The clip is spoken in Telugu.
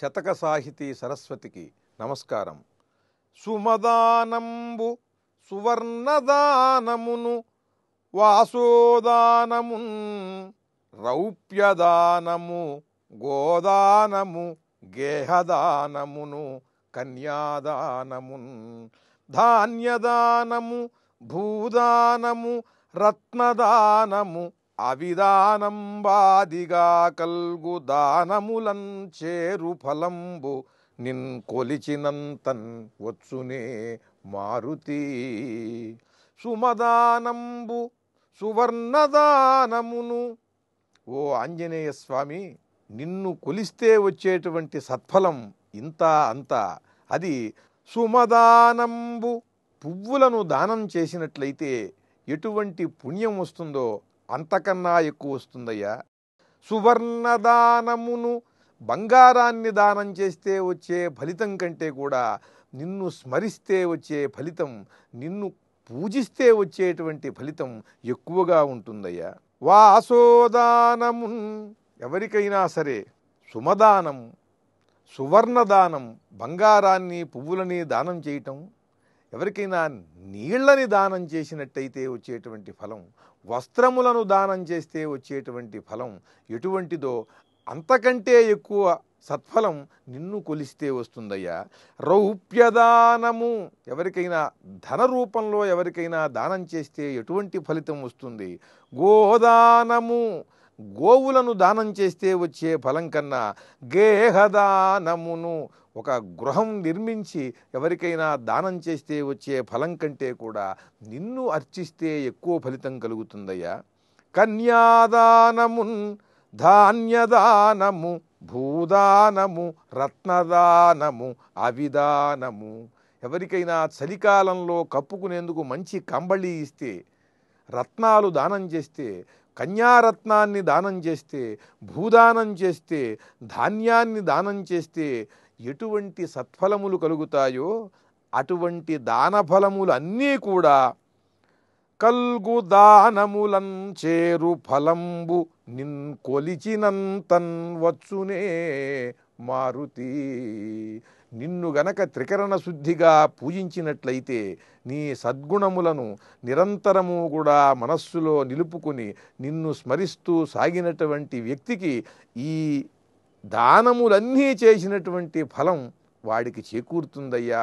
శతక సాహితీ సరస్వతికి నమస్కారం సుమదానంబు సువర్ణదానమును వాసోదానము రౌప్యదానము గోదానము గేహదానమును కన్యాదానమున్ ధాన్యదానము భూదానము రత్నదానము అవిధానం బాదిగా కల్గు దానములం చేరు ఫలంబు నిన్ కొలిచినంతన్ వచ్చునే మారుతి సుమదానంబు సువర్ణదానమును ఓ ఆంజనేయ స్వామి నిన్ను కొలిస్తే వచ్చేటువంటి సత్ఫలం ఇంత అంత అది సుమదానంబు పువ్వులను దానం చేసినట్లయితే ఎటువంటి పుణ్యం వస్తుందో అంతకన్నా ఎక్కువ వస్తుందయ్యా సువర్ణదానమును బంగారాన్ని దానం చేస్తే వచ్చే ఫలితం కంటే కూడా నిన్ను స్మరిస్తే వచ్చే ఫలితం నిన్ను పూజిస్తే వచ్చేటువంటి ఫలితం ఎక్కువగా ఉంటుందయ్యా వాసోదానము ఎవరికైనా సరే సుమదానం సువర్ణదానం బంగారాన్ని పువ్వులని దానం చేయటం ఎవరికైనా నీళ్లని దానం చేసినట్టయితే వచ్చేటువంటి ఫలం వస్త్రములను దానం చేస్తే వచ్చేటువంటి ఫలం ఎటువంటిదో అంతకంటే ఎక్కువ సత్ఫలం నిన్ను కొలిస్తే వస్తుందయ్యా రౌప్యదానము ఎవరికైనా ధన రూపంలో ఎవరికైనా దానం చేస్తే ఎటువంటి ఫలితం వస్తుంది గోదానము గోవులను దానం చేస్తే వచ్చే ఫలం కన్నా గేహదానమును ఒక గృహం నిర్మించి ఎవరికైనా దానం చేస్తే వచ్చే ఫలం కంటే కూడా నిన్ను అర్చిస్తే ఎక్కువ ఫలితం కలుగుతుందయ్యా కన్యాదానము ధాన్యదానము భూదానము రత్నదానము అవిదానము ఎవరికైనా చలికాలంలో కప్పుకునేందుకు మంచి కంబళి ఇస్తే రత్నాలు దానం చేస్తే కన్యారత్నాన్ని దానం చేస్తే భూదానం చేస్తే ధాన్యాన్ని దానం చేస్తే ఎటువంటి సత్ఫలములు కలుగుతాయో అటువంటి దాన అన్నీ కూడా కల్గు దానములంచేరు చేరు ఫలంబు నిన్ కొలిచినంతన్ వచ్చునే మారుతి నిన్ను గనక త్రికరణ శుద్ధిగా పూజించినట్లయితే నీ సద్గుణములను నిరంతరము కూడా మనస్సులో నిలుపుకుని నిన్ను స్మరిస్తూ సాగినటువంటి వ్యక్తికి ఈ దానములన్నీ చేసినటువంటి ఫలం వాడికి చేకూరుతుందయ్యా